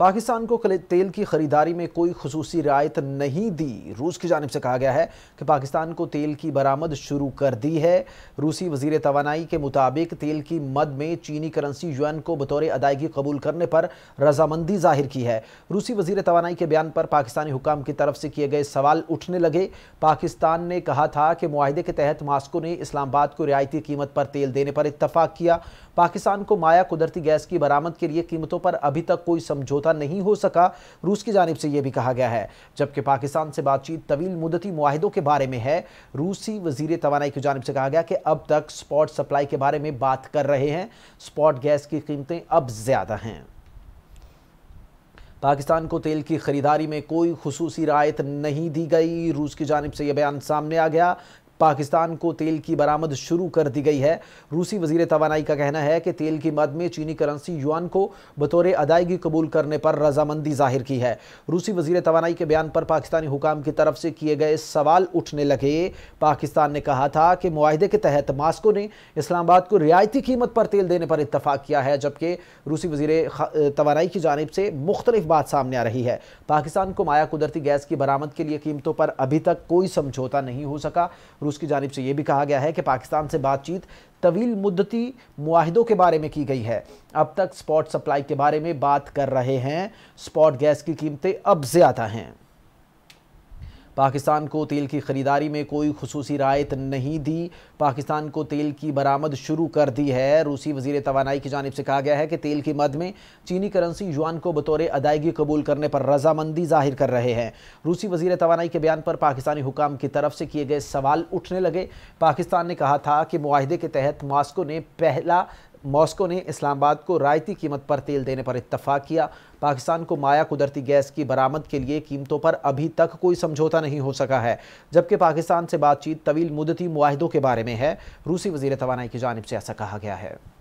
पाकिस्तान को तेल की खरीदारी में कोई खसूस रियायत नहीं दी रूस की जानब से कहा गया है कि पाकिस्तान को तेल की बरामद शुरू कर दी है रूसी वजीर तोानाई के मुताबिक तेल की मद में चीनी करंसी यूएन को बतौर अदायगी कबूल करने पर रजामंदी जाहिर की है रूसी वजीर तोानाई के बयान पर पाकिस्तानी हुकाम की तरफ से किए गए सवाल उठने लगे पाकिस्तान ने कहा था कि माहदे के तहत मास्को ने इस्लामाबाद को रियायती कीमत पर तेल देने पर इतफाक़ किया पाकिस्तान को माया कुदरती गैस की बरामद के लिए कीमतों पर अभी तक कोई समझौता इस्तीफा नहीं हो सका रूस की जानब से यह भी कहा गया है जबकि पाकिस्तान से बातचीत तवील मुदती माहदों के बारे में है रूसी वजीर तोानाई की जानब से कहा गया कि अब तक स्पॉट सप्लाई के बारे में बात कर रहे हैं स्पॉट गैस की कीमतें अब ज़्यादा हैं पाकिस्तान को तेल की खरीदारी में कोई खसूसी रायत नहीं दी गई रूस की जानब से यह बयान सामने आ गया पाकिस्तान को तेल की बरामद शुरू कर दी गई है रूसी वजीर तोानाई का कहना है कि तेल की मद में चीनी करंसी युआन को बतौर अदायगी कबूल करने पर रजामंदी जाहिर की है रूसी वजीर तोानाई के बयान पर पाकिस्तानी हुकाम की तरफ से किए गए सवाल उठने लगे पाकिस्तान ने कहा था कि माहदे के तहत मास्को ने इस्लामाबाद को रियायती कीमत पर तेल देने पर इतफाक़ किया है जबकि रूसी वजीर तोानाई की जानब से मुख्तलिफ बात सामने आ रही है पाकिस्तान को माया कुदरती गैस की बरामद के लिए कीमतों पर अभी तक कोई समझौता नहीं हो सका रूस की जानब से यह भी कहा गया है कि पाकिस्तान से बातचीत तवील मुद्दती माहदों के बारे में की गई है अब तक स्पॉट सप्लाई के बारे में बात कर रहे हैं स्पॉट गैस की कीमतें अब ज़्यादा हैं पाकिस्तान को तेल की ख़रीदारी में कोई खसूसी रायत नहीं दी पाकिस्तान को तेल की बरामद शुरू कर दी है रूसी वजीर तोानाई की जानब से कहा गया है कि तेल की मद में चीनी करेंसी युआन को बतौर अदायगी कबूल करने पर रजामंदी जाहिर कर रहे हैं रूसी वजीर तोानाई के बयान पर पाकिस्तानी हुकाम की तरफ से किए गए सवाल उठने लगे पाकिस्तान ने कहा था कि माहदे के तहत मास्को ने पहला मॉस्को ने इस्लामाबाद को रायती कीमत पर तेल देने पर इतफाक़ किया पाकिस्तान को माया कुदरती गैस की बरामद के लिए कीमतों पर अभी तक कोई समझौता नहीं हो सका है जबकि पाकिस्तान से बातचीत तवील मुदती माहदों के बारे में है रूसी वजीर तोानाई की जानब से ऐसा कहा गया है